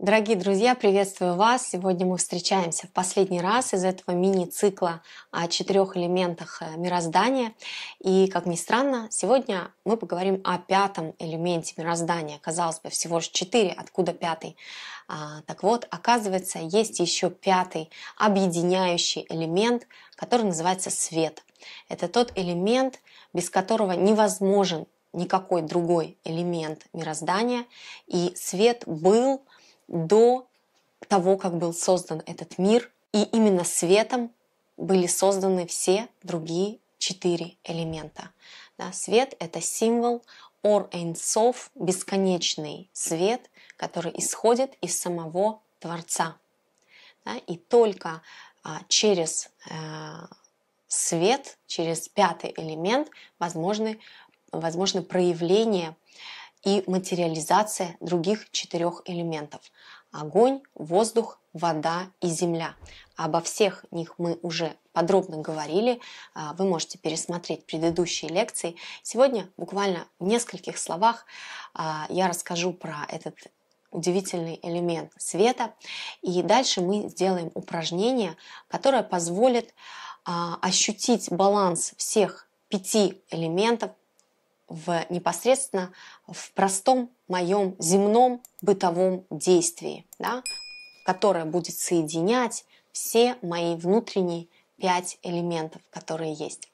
Дорогие друзья, приветствую вас. Сегодня мы встречаемся в последний раз из этого мини-цикла о четырех элементах э, мироздания. И, как ни странно, сегодня мы поговорим о пятом элементе мироздания. Казалось бы, всего лишь четыре, откуда пятый? А, так вот, оказывается, есть еще пятый объединяющий элемент, который называется свет. Это тот элемент, без которого невозможен никакой другой элемент мироздания, и свет был до того, как был создан этот мир, и именно светом были созданы все другие четыре элемента. Да, свет — это символ Ор Эйнсов, бесконечный свет, который исходит из самого Творца. Да, и только а, через э, свет, через пятый элемент возможны возможно проявление и материализация других четырех элементов – огонь, воздух, вода и земля. Обо всех них мы уже подробно говорили, а, вы можете пересмотреть предыдущие лекции. Сегодня буквально в нескольких словах а, я расскажу про этот удивительный элемент света. И дальше мы сделаем упражнение, которое позволит а, ощутить баланс всех пяти элементов в непосредственно в простом моем земном бытовом действии, да, которое будет соединять все мои внутренние пять элементов, которые есть.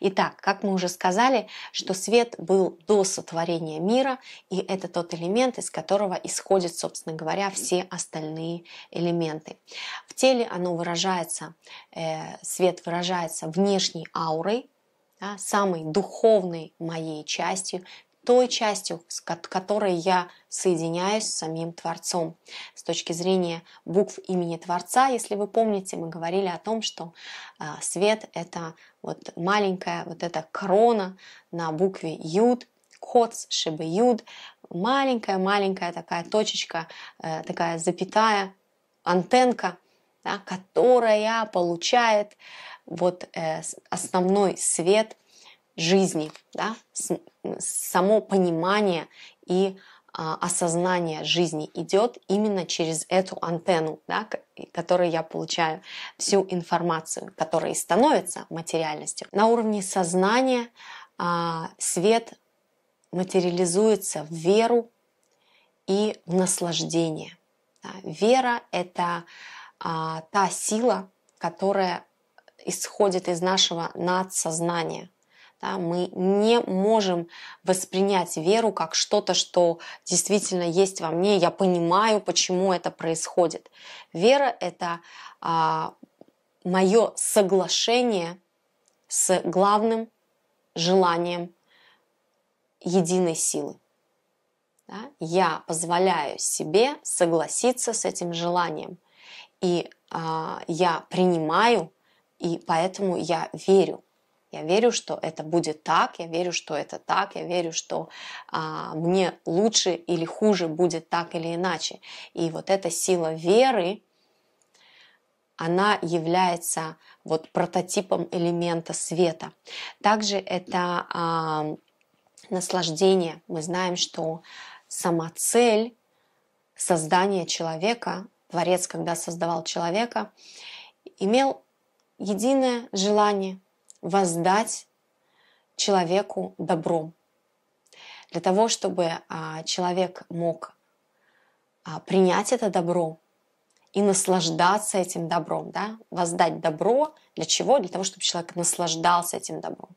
Итак, как мы уже сказали, что свет был до сотворения мира, и это тот элемент, из которого исходят, собственно говоря, все остальные элементы. В теле оно выражается, э, свет выражается внешней аурой, да, самой духовной моей частью, той частью, с которой я соединяюсь с самим Творцом. С точки зрения букв имени Творца, если вы помните, мы говорили о том, что а, свет — это вот маленькая вот эта крона на букве Юд, Коц, Шибы Юд, маленькая-маленькая такая точечка, э, такая запятая, антенка, да, которая получает вот э, основной свет жизни, да, с, само понимание и а, осознание жизни идет именно через эту антенну, да, которой я получаю всю информацию, которая и становится материальностью. На уровне сознания а, свет материализуется в веру и в наслаждение. Да. Вера — это а, та сила, которая исходит из нашего надсознания. Да, мы не можем воспринять веру как что-то, что действительно есть во мне, я понимаю, почему это происходит. Вера — это а, мое соглашение с главным желанием единой силы. Да? Я позволяю себе согласиться с этим желанием, и а, я принимаю и поэтому я верю. Я верю, что это будет так, я верю, что это так, я верю, что а, мне лучше или хуже будет так или иначе. И вот эта сила веры, она является вот прототипом элемента света. Также это а, наслаждение. Мы знаем, что сама цель создания человека, Творец, когда создавал человека, имел единое желание воздать человеку добром. Для того, чтобы а, человек мог а, принять это добро и наслаждаться этим добром, да? воздать добро для чего? Для того, чтобы человек наслаждался этим добром.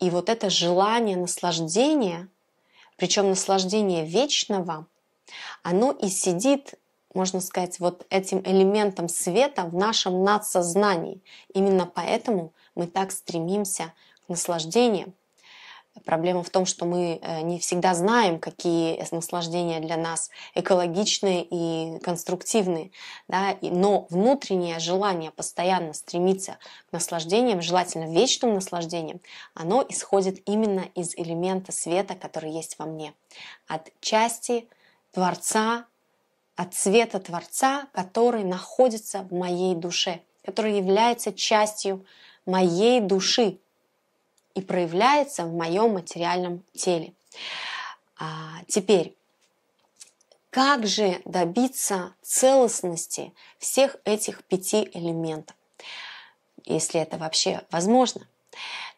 И вот это желание наслаждения, причем наслаждение вечного, оно и сидит можно сказать, вот этим элементом света в нашем надсознании. Именно поэтому мы так стремимся к наслаждениям. Проблема в том, что мы э, не всегда знаем, какие наслаждения для нас экологичные и конструктивные. Да? Но внутреннее желание постоянно стремиться к наслаждениям, желательно вечным наслаждениям, оно исходит именно из элемента света, который есть во мне. От части Творца, от цвета Творца, который находится в моей душе, который является частью моей души и проявляется в моем материальном теле. А теперь, как же добиться целостности всех этих пяти элементов, если это вообще возможно?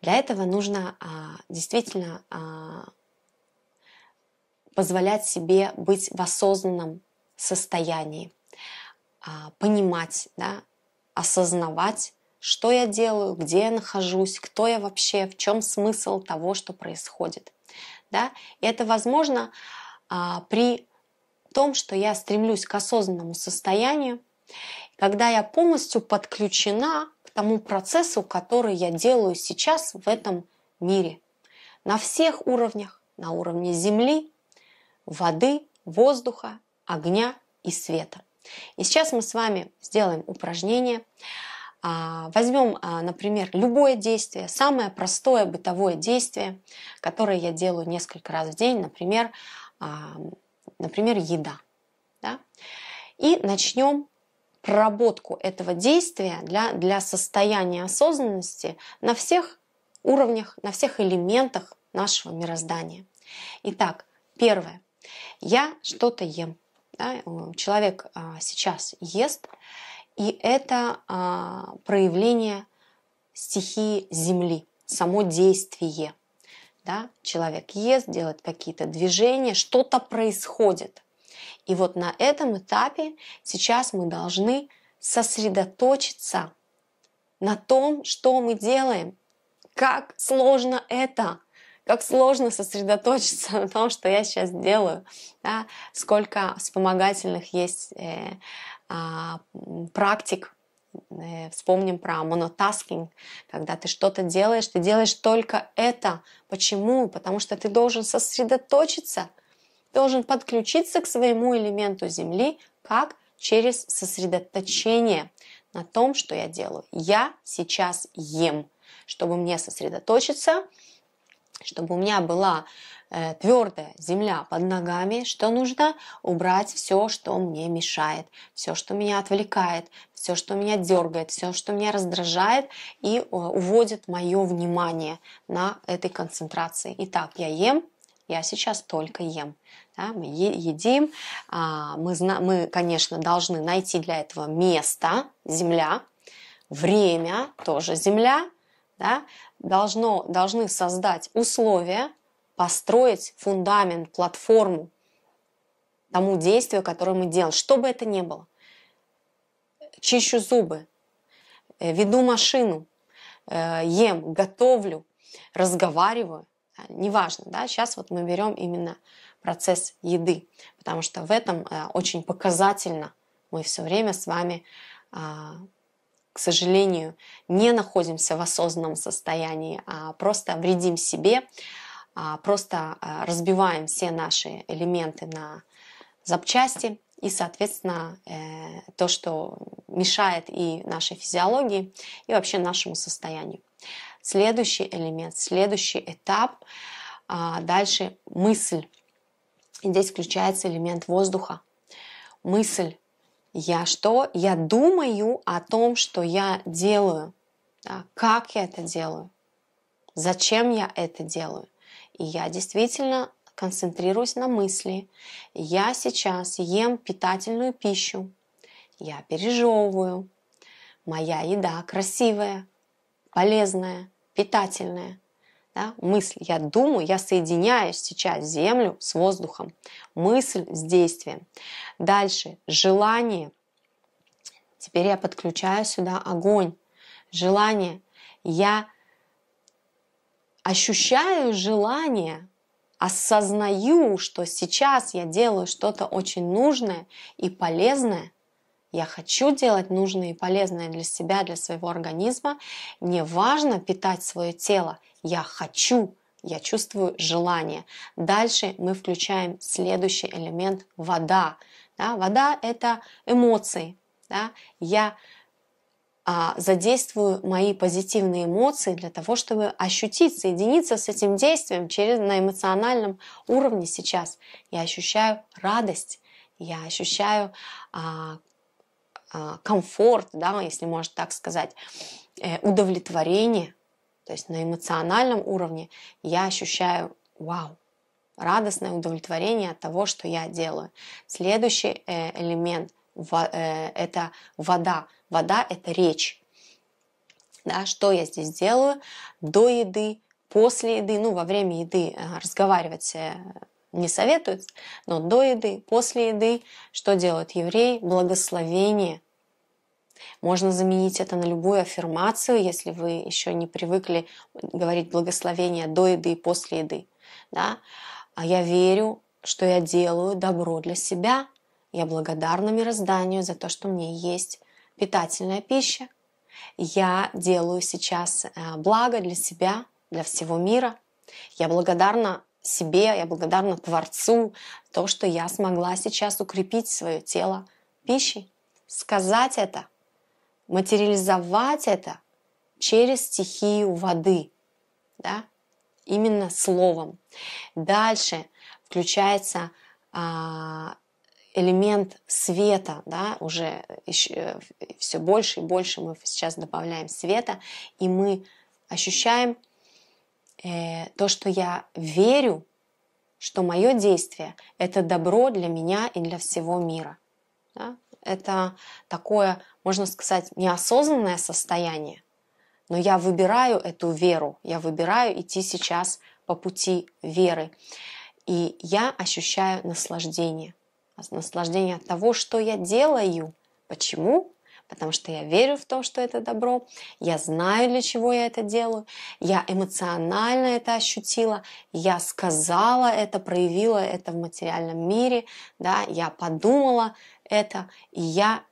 Для этого нужно а, действительно а, позволять себе быть в осознанном состоянии, а, понимать, да, осознавать, что я делаю, где я нахожусь, кто я вообще, в чем смысл того, что происходит. Да? И это возможно а, при том, что я стремлюсь к осознанному состоянию, когда я полностью подключена к тому процессу, который я делаю сейчас в этом мире. На всех уровнях, на уровне земли, воды, воздуха огня и света. И сейчас мы с вами сделаем упражнение. А, возьмем, а, например, любое действие, самое простое бытовое действие, которое я делаю несколько раз в день, например, а, например еда. Да? И начнем проработку этого действия для, для состояния осознанности на всех уровнях, на всех элементах нашего мироздания. Итак, первое. Я что-то ем. Да? Человек а, сейчас ест, и это а, проявление стихии Земли, само действие. Да? Человек ест, делает какие-то движения, что-то происходит. И вот на этом этапе сейчас мы должны сосредоточиться на том, что мы делаем, как сложно это – как сложно сосредоточиться на том, что я сейчас делаю, да? сколько вспомогательных есть э, а, э, практик, вспомним про монотаскинг, когда ты что-то делаешь, ты делаешь только это. Почему? Потому что ты должен сосредоточиться, должен подключиться к своему элементу Земли, как через сосредоточение на том, что я делаю. Я сейчас ем. Чтобы мне сосредоточиться, чтобы у меня была э, твердая земля под ногами, что нужно убрать все, что мне мешает, все, что меня отвлекает, все, что меня дергает, все, что меня раздражает и э, уводит мое внимание на этой концентрации. Итак, я ем, я сейчас только ем. Да, мы е- едим, а, мы, зна- мы, конечно, должны найти для этого место, земля, время, тоже земля, да, должно, должны создать условия, построить фундамент, платформу тому действию, которое мы делаем, что бы это ни было. Чищу зубы, э, веду машину, э, ем, готовлю, разговариваю, неважно, да, сейчас вот мы берем именно процесс еды, потому что в этом э, очень показательно мы все время с вами а, к сожалению, не находимся в осознанном состоянии, а просто вредим себе, а просто а, разбиваем все наши элементы на запчасти. И, соответственно, э, то, что мешает и нашей физиологии, и вообще нашему состоянию. Следующий элемент, следующий этап, а, дальше мысль. И здесь включается элемент воздуха. Мысль я что? Я думаю о том, что я делаю, да, как я это делаю, зачем я это делаю. И я действительно концентрируюсь на мысли. Я сейчас ем питательную пищу. Я пережевываю. Моя еда красивая, полезная, питательная. Да? Мысль, я думаю, я соединяю сейчас землю с воздухом. Мысль с действием. Дальше, желание. Теперь я подключаю сюда огонь. Желание. Я ощущаю желание, осознаю, что сейчас я делаю что-то очень нужное и полезное, я хочу делать нужное и полезное для себя, для своего организма. Не важно питать свое тело, я хочу, я чувствую желание. Дальше мы включаем следующий элемент – вода. Да, вода – это эмоции. Да? Я а, задействую мои позитивные эмоции для того, чтобы ощутить, соединиться с этим действием через, на эмоциональном уровне сейчас. Я ощущаю радость, я ощущаю а, а, комфорт, да, если можно так сказать, э, удовлетворение, то есть на эмоциональном уровне я ощущаю вау, радостное удовлетворение от того, что я делаю. Следующий э, элемент э, это вода. Вода это речь. Да, что я здесь делаю до еды, после еды, ну, во время еды э, разговаривать не советуют, но до еды, после еды, что делает еврей? Благословение можно заменить это на любую аффирмацию, если вы еще не привыкли говорить благословение до еды и после еды. Да? А я верю, что я делаю добро для себя. Я благодарна мирозданию за то, что мне есть питательная пища. Я делаю сейчас э, благо для себя, для всего мира. Я благодарна себе, я благодарна Творцу, то, что я смогла сейчас укрепить свое тело пищей. Сказать это – материализовать это через стихию воды, да, именно словом. Дальше включается а, элемент света, да, уже еще, э, все больше и больше мы сейчас добавляем света, и мы ощущаем э, то, что я верю, что мое действие – это добро для меня и для всего мира. Да? Это такое можно сказать, неосознанное состояние, но я выбираю эту веру, я выбираю идти сейчас по пути веры. И я ощущаю наслаждение. Наслаждение от того, что я делаю. Почему? Потому что я верю в то, что это добро, я знаю, для чего я это делаю, я эмоционально это ощутила, я сказала это, проявила это в материальном мире, да, я подумала это, и я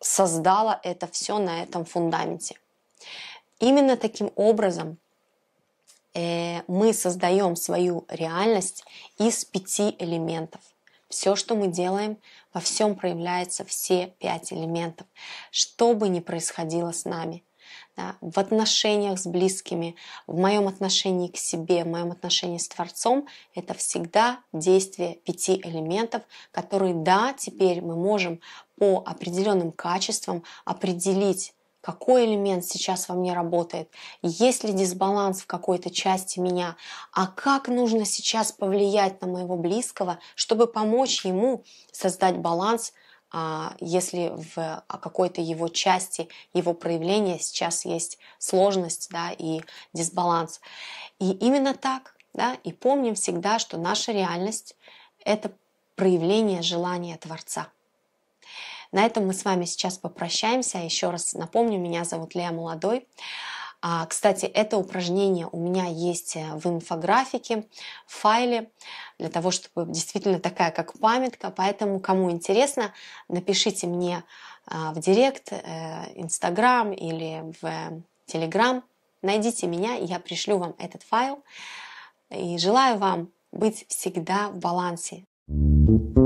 создала это все на этом фундаменте. Именно таким образом э, мы создаем свою реальность из пяти элементов. Все, что мы делаем, во всем проявляется все пять элементов, что бы ни происходило с нами – да, в отношениях с близкими, в моем отношении к себе, в моем отношении с Творцом, это всегда действие пяти элементов, которые, да, теперь мы можем по определенным качествам определить, какой элемент сейчас во мне работает, есть ли дисбаланс в какой-то части меня, а как нужно сейчас повлиять на моего близкого, чтобы помочь ему создать баланс – а если в какой-то его части, его проявления сейчас есть сложность да, и дисбаланс. И именно так, да, и помним всегда, что наша реальность — это проявление желания Творца. На этом мы с вами сейчас попрощаемся. Еще раз напомню, меня зовут Лея Молодой. А, кстати, это упражнение у меня есть э, в инфографике, в файле, для того, чтобы действительно такая как памятка. Поэтому, кому интересно, напишите мне а, в директ, э, Инстаграм или в Телеграм. Найдите меня, и я пришлю вам этот файл. И желаю вам быть всегда в балансе. thank you